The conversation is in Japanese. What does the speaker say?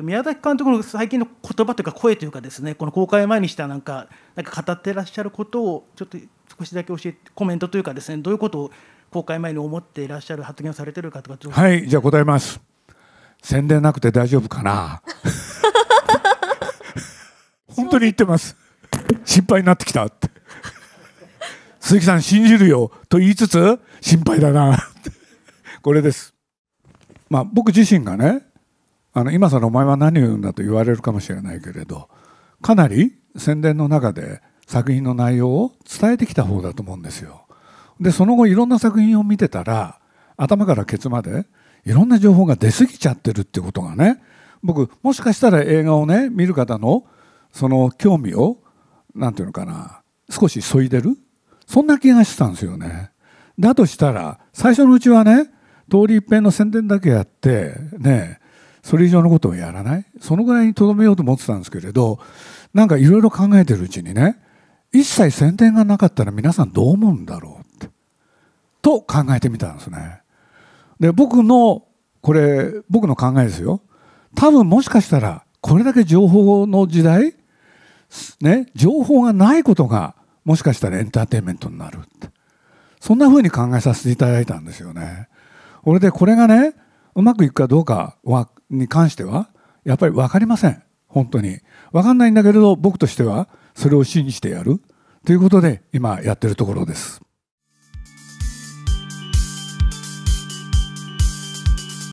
宮崎監督の最近の言葉というか声というかですねこの公開前にしたなんかなんか語ってらっしゃることをちょっと少しだけ教えてコメントというかですねどういうことを公開前に思っていらっしゃる発言をされてるかとかはいじゃあ答えます宣伝なくて大丈夫かな 本当に言ってます心配になってきたって鈴木さん信じるよと言いつつ心配だなこれですまあ僕自身がねあの今お前は何を言うんだと言われるかもしれないけれどかなり宣伝の中で作品の内容を伝えてきた方だと思うんですよ。でその後いろんな作品を見てたら頭からケツまでいろんな情報が出過ぎちゃってるってことがね僕もしかしたら映画をね見る方のその興味を何て言うのかな少しそいでるそんな気がしてたんですよね。だとしたら最初のうちはね通り一遍の宣伝だけやってねそれ以上のことをやらないそのぐらいにとどめようと思ってたんですけれどなんかいろいろ考えてるうちにね一切宣伝がなかったら皆さんどう思うんだろうってと考えてみたんですね。で僕のこれ僕の考えですよ多分もしかしたらこれだけ情報の時代、ね、情報がないことがもしかしたらエンターテインメントになるってそんな風に考えさせていただいたんですよね。れでこれがねうまくいくかどうかはに関してはやっぱり分かりません本当に分かんないんだけれど僕としてはそれを信じてやるということで今やってるところです。